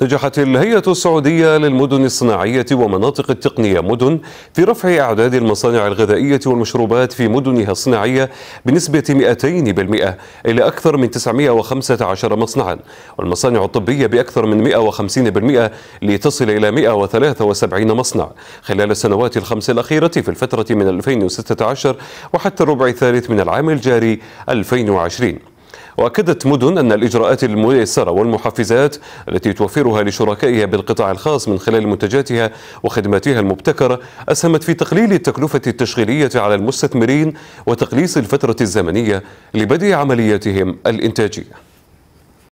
نجحت الهيئة السعودية للمدن الصناعية ومناطق التقنية مدن في رفع أعداد المصانع الغذائية والمشروبات في مدنها الصناعية بنسبة 200% إلى أكثر من 915 مصنعا والمصانع الطبية بأكثر من 150% لتصل إلى 173 مصنع خلال السنوات الخمس الأخيرة في الفترة من 2016 وحتى الربع الثالث من العام الجاري 2020 وأكدت مدن أن الإجراءات الميسرة والمحفزات التي توفرها لشركائها بالقطاع الخاص من خلال منتجاتها وخدماتها المبتكرة أسهمت في تقليل التكلفة التشغيلية على المستثمرين وتقليص الفترة الزمنية لبدء عملياتهم الإنتاجية